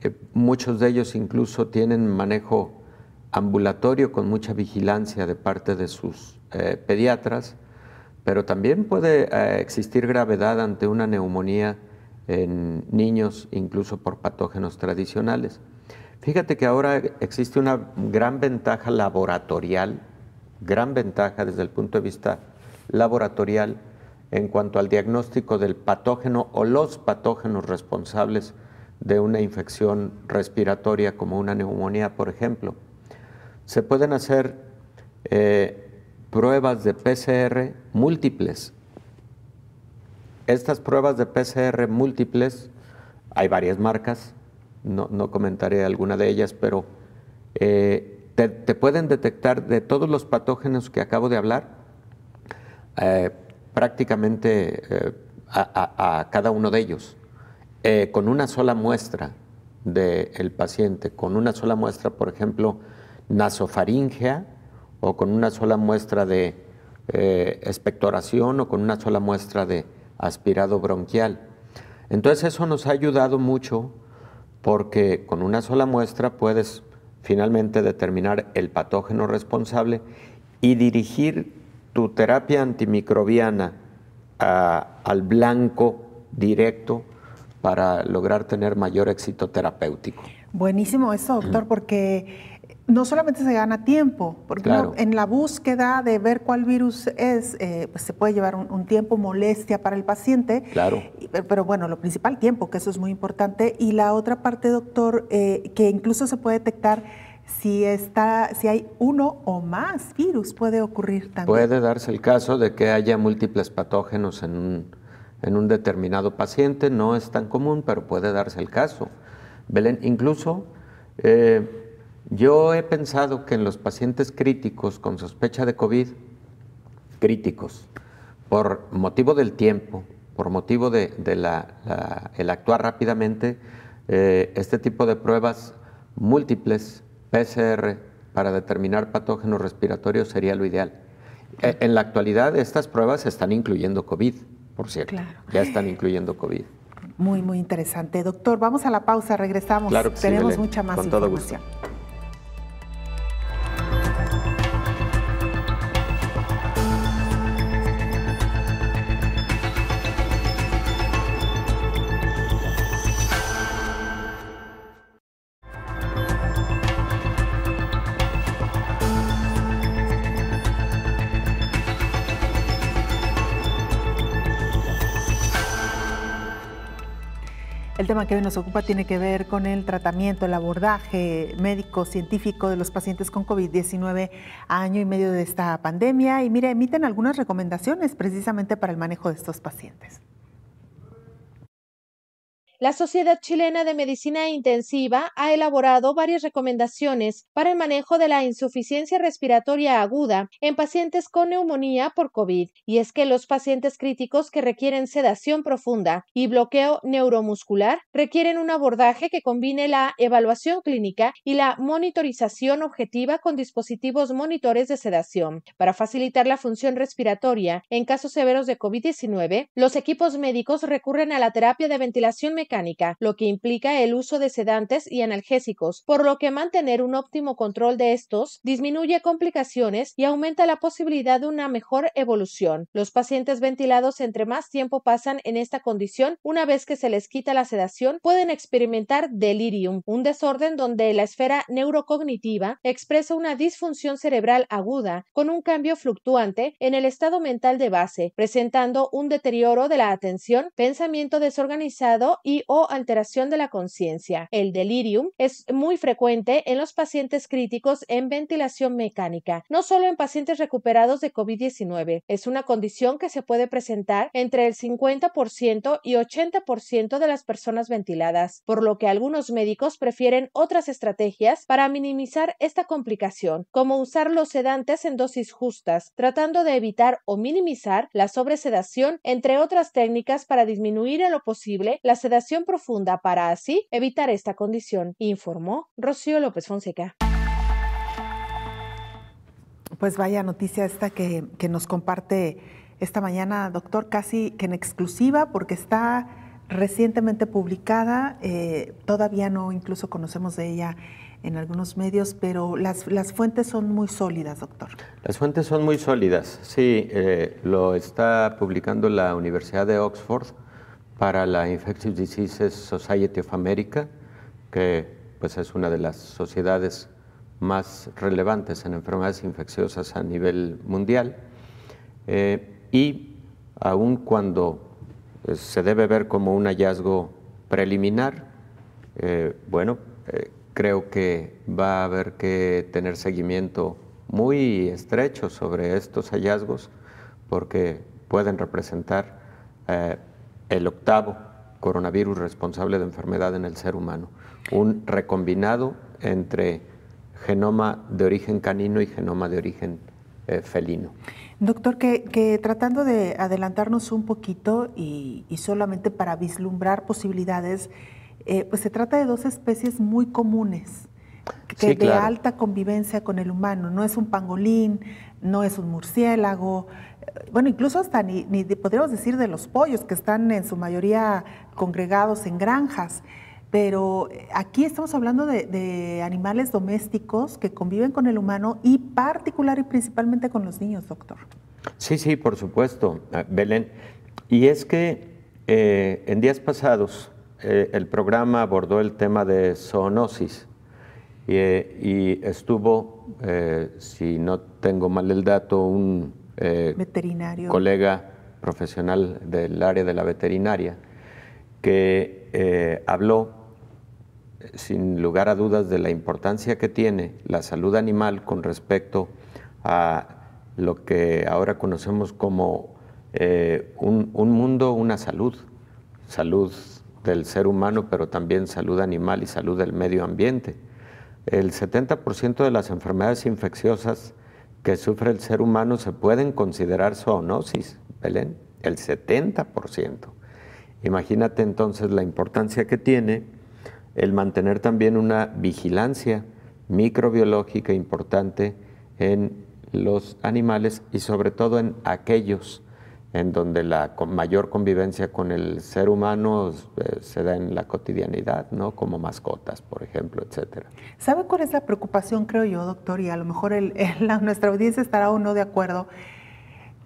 eh, muchos de ellos incluso tienen manejo ambulatorio con mucha vigilancia de parte de sus eh, pediatras, pero también puede existir gravedad ante una neumonía en niños incluso por patógenos tradicionales. Fíjate que ahora existe una gran ventaja laboratorial, gran ventaja desde el punto de vista laboratorial en cuanto al diagnóstico del patógeno o los patógenos responsables de una infección respiratoria como una neumonía, por ejemplo. Se pueden hacer eh, pruebas de PCR múltiples estas pruebas de PCR múltiples, hay varias marcas, no, comentaré alguna de ellas, pero eh, te, pueden detectar de todos los patógenos que acabo de hablar, eh, prácticamente eh, a, cada uno de ellos, con una sola muestra del paciente, con una sola muestra, por ejemplo, nasofaringea o con una sola muestra de expectoración o con una sola muestra de aspirado bronquial. Entonces eso nos ha ayudado mucho porque con una sola muestra puedes finalmente determinar el patógeno responsable y dirigir tu terapia antimicrobiana al blanco directo para lograr tener mayor éxito terapéutico.
Buenísimo eso, doctor, porque no solamente se gana tiempo, porque en la búsqueda de ver cuál virus es, eh, pues se puede llevar un, tiempo, molestia para el paciente. Claro. pero bueno, lo principal, tiempo, que eso es muy importante. Y la otra parte, doctor, eh, que incluso se puede detectar si, está, si hay uno o más virus, puede ocurrir también. Puede
darse el caso de que haya múltiples patógenos en un, en un determinado paciente, no es tan común, pero puede darse el caso. Belén, incluso... Eh, yo he pensado que en los pacientes críticos con sospecha de COVID, críticos, por motivo del tiempo, por motivo de, el actuar rápidamente, eh, este tipo de pruebas múltiples, PCR, para determinar patógenos respiratorios sería lo ideal. E, en la actualidad estas pruebas están incluyendo COVID, por cierto. Claro. Ya están incluyendo COVID.
Muy, muy interesante. Doctor, vamos a la pausa, regresamos. Tenemos mucha más información. El tema que hoy nos ocupa tiene que ver con el tratamiento, el abordaje médico-científico de los pacientes con COVID-19 año y medio de esta pandemia. Y mire, emiten algunas recomendaciones precisamente para el manejo de estos pacientes.
La Sociedad Chilena de Medicina Intensiva ha elaborado varias recomendaciones para el manejo de la insuficiencia respiratoria aguda en pacientes con neumonía por COVID, y es que los pacientes críticos que requieren sedación profunda y bloqueo neuromuscular requieren un abordaje que combine la evaluación clínica y la monitorización objetiva con dispositivos monitores de sedación. Para facilitar la función respiratoria en casos severos de COVID-19, los equipos médicos recurren a la terapia de ventilación mecánica mecánica, lo que implica el uso de sedantes y analgésicos, por lo que mantener un óptimo control de estos disminuye complicaciones y aumenta la posibilidad de una mejor evolución. Los pacientes ventilados entre más tiempo pasan en esta condición, una vez que se les quita la sedación, pueden experimentar delirium, un desorden donde la esfera neurocognitiva expresa una disfunción cerebral aguda con un cambio fluctuante en el estado mental de base, presentando un deterioro de la atención, pensamiento desorganizado y o alteración de la conciencia. El delirium es muy frecuente en los pacientes críticos en ventilación mecánica, no solo en pacientes recuperados de COVID-19. Es una condición que se puede presentar entre el 50% y 80% de las personas ventiladas, por lo que algunos médicos prefieren otras estrategias para minimizar esta complicación, como usar los sedantes en dosis justas, tratando de evitar o minimizar la sobresedación, entre otras técnicas para disminuir en lo posible la sedación profunda para así evitar esta condición, informó Rocío López Fonseca.
Pues vaya noticia esta que, nos comparte esta mañana, doctor, casi que en exclusiva, porque está recientemente publicada, eh, todavía no incluso conocemos de ella en algunos medios, pero las, fuentes son muy sólidas, doctor.
Las fuentes son muy sólidas, sí, eh, lo está publicando la Universidad de Oxford para la Infectious Diseases Society of America, que pues, es una de las sociedades más relevantes en enfermedades infecciosas a nivel mundial. Eh, y aun cuando eh, se debe ver como un hallazgo preliminar, eh, bueno, creo que va a haber que tener seguimiento muy estrecho sobre estos hallazgos porque pueden representar el octavo coronavirus responsable de enfermedad en el ser humano, un recombinado entre genoma de origen canino y genoma de origen eh, felino.
Doctor, que, tratando de adelantarnos un poquito y, solamente para vislumbrar posibilidades, eh, pues se trata de dos especies muy comunes,
que de alta
convivencia con el humano. No es un pangolín, no es un murciélago, bueno, incluso hasta ni, podríamos decir de los pollos, que están en su mayoría congregados en granjas. Pero eh, aquí estamos hablando de, animales domésticos que conviven con el humano y particular y principalmente con los niños, doctor.
Sí, sí, por supuesto, ah, Belén. Y es que eh, en días pasados eh, el programa abordó el tema de zoonosis y estuvo, si no tengo mal el dato, un eh,
Veterinario.
colega profesional del área de la veterinaria, que eh, habló sin lugar a dudas de la importancia que tiene la salud animal con respecto a lo que ahora conocemos como eh, un, un, mundo, una salud, salud del ser humano, pero también salud animal y salud del medio ambiente. El 70% de las enfermedades infecciosas que sufre el ser humano se pueden considerar zoonosis, Belén, el 70%. Imagínate entonces la importancia que tiene el mantener también una vigilancia microbiológica importante en los animales y sobre todo en aquellos en donde la mayor convivencia con el ser humano eh, se da en la cotidianidad, ¿no? Como mascotas, por ejemplo, etcétera.
¿Sabe cuál es la preocupación, creo yo, doctor? Y a lo mejor nuestra audiencia estará o no de acuerdo,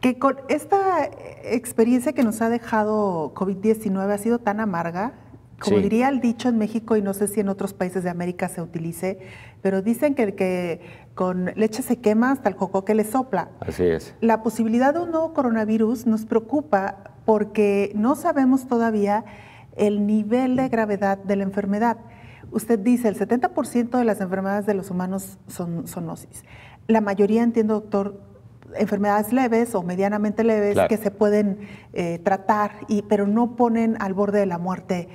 que con esta experiencia que nos ha dejado COVID-19 ha sido tan amarga, como diría el dicho en México, y no sé si en otros países de América se utilice, pero dicen que que con leche se quema hasta el coco que le sopla. Así es. La posibilidad de un nuevo coronavirus nos preocupa porque no sabemos todavía el nivel de gravedad de la enfermedad. Usted dice, el 70% de las enfermedades de los humanos son zoonosis. La mayoría, entiendo, doctor, enfermedades leves o medianamente leves que se pueden eh, tratar, y, pero no ponen al borde de la muerte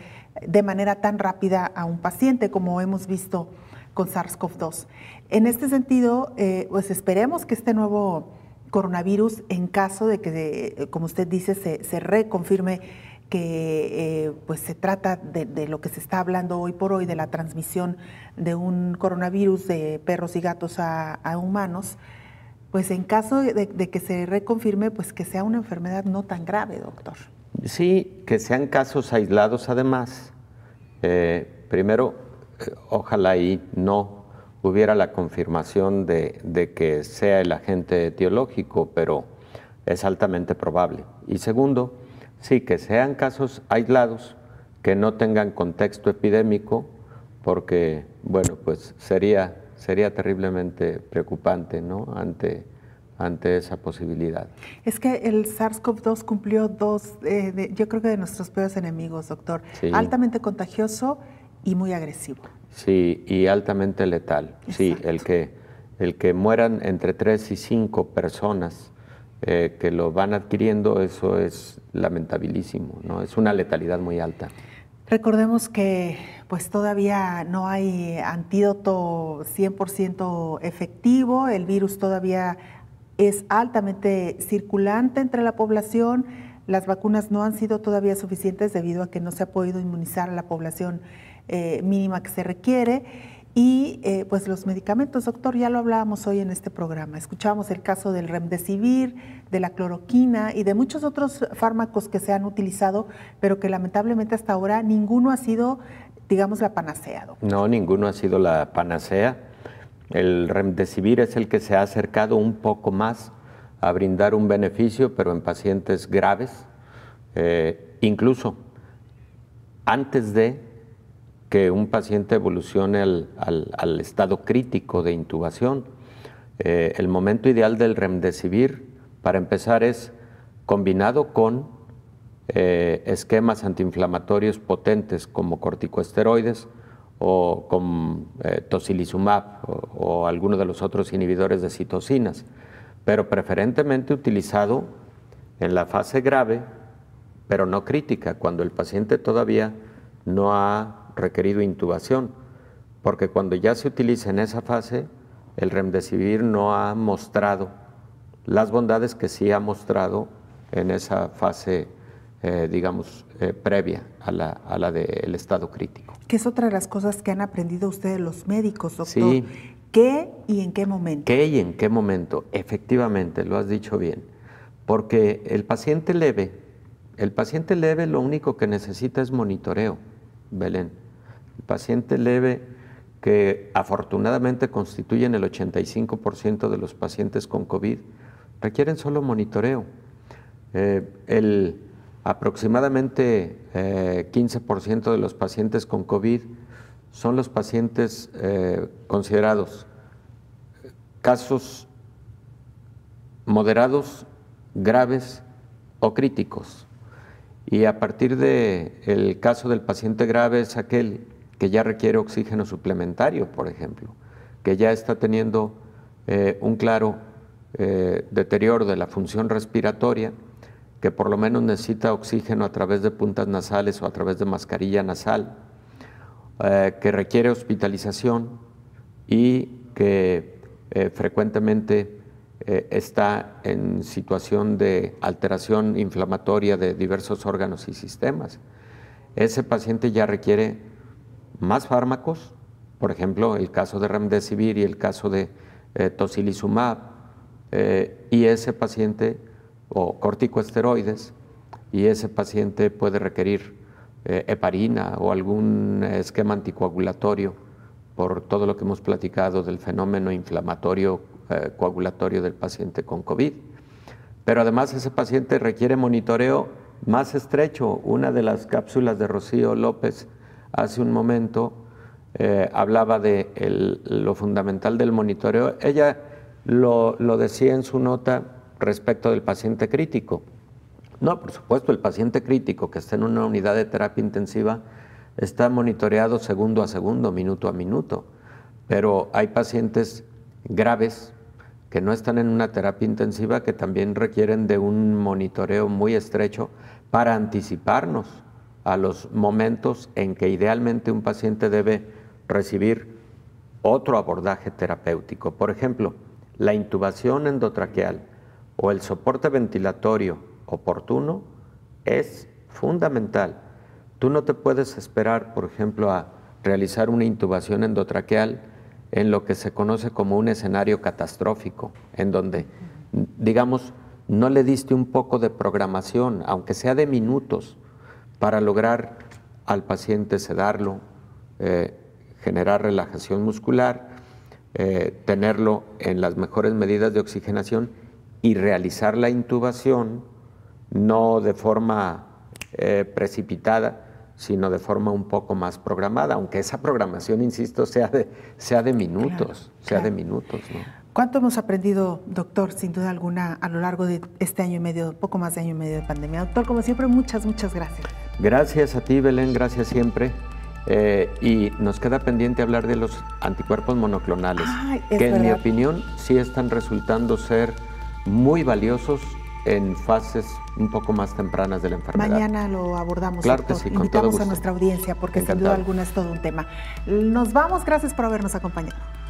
de manera tan rápida a un paciente como hemos visto con SARS-CoV-2. En este sentido, eh, pues esperemos que este nuevo coronavirus, en caso de que, eh, como usted dice, se, reconfirme que eh, pues se trata de, lo que se está hablando hoy por hoy, de la transmisión de un coronavirus de perros y gatos a, humanos, pues en caso de, que se reconfirme, pues que sea una enfermedad no tan grave, doctor.
Sí, que sean casos aislados además. primero, ojalá y no hubiera la confirmación de, que sea el agente etiológico, pero es altamente probable. Y segundo, sí, que sean casos aislados, que no tengan contexto epidémico, porque, bueno, pues sería, sería terriblemente preocupante, ¿no? Ante, ante esa posibilidad.
Es que el SARS-CoV-2 cumplió dos, eh, yo creo que de nuestros peores enemigos, doctor. Altamente contagioso y muy agresivo.
Sí, y altamente letal. Sí, el que, el que mueran entre tres y cinco personas eh, que lo van adquiriendo, eso es lamentabilísimo, ¿no? Es una letalidad muy alta.
Recordemos que pues todavía no hay antídoto 100% efectivo, el virus todavía es altamente circulante entre la población, las vacunas no han sido todavía suficientes debido a que no se ha podido inmunizar a la población eh, mínima que se requiere. Y eh, pues los medicamentos, doctor, ya lo hablábamos hoy en este programa. Escuchábamos el caso del remdesivir, de la cloroquina y de muchos otros fármacos que se han utilizado, pero que lamentablemente hasta ahora ninguno ha sido, digamos, la panacea.
No, ninguno ha sido la panacea. El remdesivir es el que se ha acercado un poco más a brindar un beneficio, pero en pacientes graves, eh, incluso antes de un paciente evolucione al, estado crítico de intubación. Eh, el momento ideal del remdesivir, para empezar, es combinado con eh, esquemas antiinflamatorios potentes como corticosteroides o con eh, tocilizumab o, o, alguno de los otros inhibidores de citocinas, pero preferentemente utilizado en la fase grave, pero no crítica, cuando el paciente todavía no ha requerido intubación, porque cuando ya se utiliza en esa fase, el remdesivir no ha mostrado las bondades que sí ha mostrado en esa fase, eh, digamos, eh, previa a la, del estado crítico.
¿Qué es otra de las cosas que han aprendido ustedes los médicos, doctor? Sí. ¿Qué y en qué momento?
¿Qué y en qué momento? Efectivamente, lo has dicho bien. Porque el paciente leve, el paciente leve lo único que necesita es monitoreo, Belén. El paciente leve, que afortunadamente constituyen el 85% de los pacientes con COVID, requieren solo monitoreo. Eh, el aproximadamente 15% eh, de los pacientes con COVID son los pacientes eh, considerados casos moderados, graves o críticos. Y a partir del caso del paciente grave es aquel que ya requiere oxígeno suplementario, por ejemplo, que ya está teniendo eh, un claro eh, deterioro de la función respiratoria, que por lo menos necesita oxígeno a través de puntas nasales o a través de mascarilla nasal, eh, que requiere hospitalización y que frecuentemente está en situación de alteración inflamatoria de diversos órganos y sistemas. Ese paciente ya requiere más fármacos, por ejemplo, el caso de remdesivir y el caso de eh, tocilizumab, eh, y ese paciente, o corticoesteroides, y ese paciente puede requerir eh, heparina o algún esquema anticoagulatorio por todo lo que hemos platicado del fenómeno inflamatorio coagulatorio del paciente con COVID. Pero además ese paciente requiere monitoreo más estrecho. Una de las cápsulas de Rocío López hace un momento eh, hablaba de lo fundamental del monitoreo. Ella lo decía en su nota respecto del paciente crítico. No, por supuesto, el paciente crítico que está en una unidad de terapia intensiva está monitoreado segundo a segundo, minuto a minuto, pero hay pacientes graves que no están en una terapia intensiva que también requieren de un monitoreo muy estrecho para anticiparnos a los momentos en que idealmente un paciente debe recibir otro abordaje terapéutico. Por ejemplo, la intubación endotraqueal o el soporte ventilatorio oportuno es fundamental. Tú no te puedes esperar, por ejemplo, a realizar una intubación endotraqueal en lo que se conoce como un escenario catastrófico, en donde, digamos, no le diste un poco de programación, aunque sea de minutos, para lograr al paciente sedarlo, eh, generar relajación muscular, eh, tenerlo en las mejores medidas de oxigenación y realizar la intubación no de forma eh, precipitada, sino de forma un poco más programada, aunque esa programación, insisto, sea de, sea de minutos, sea de minutos.
¿Cuánto hemos aprendido, doctor, sin duda alguna, a lo largo de este año y medio, poco más de año y medio de pandemia? Doctor, como siempre, muchas, muchas gracias.
Gracias a ti, Belén, gracias siempre. Eh, y nos queda pendiente hablar de los anticuerpos monoclonales, ah, que en mi opinión sí están resultando ser muy valiosos en fases un poco más tempranas de la enfermedad.
Mañana lo abordamos. Claro que sí, con Invitamos a nuestra audiencia porque sin duda alguna es todo un tema. Nos vamos, gracias por habernos acompañado.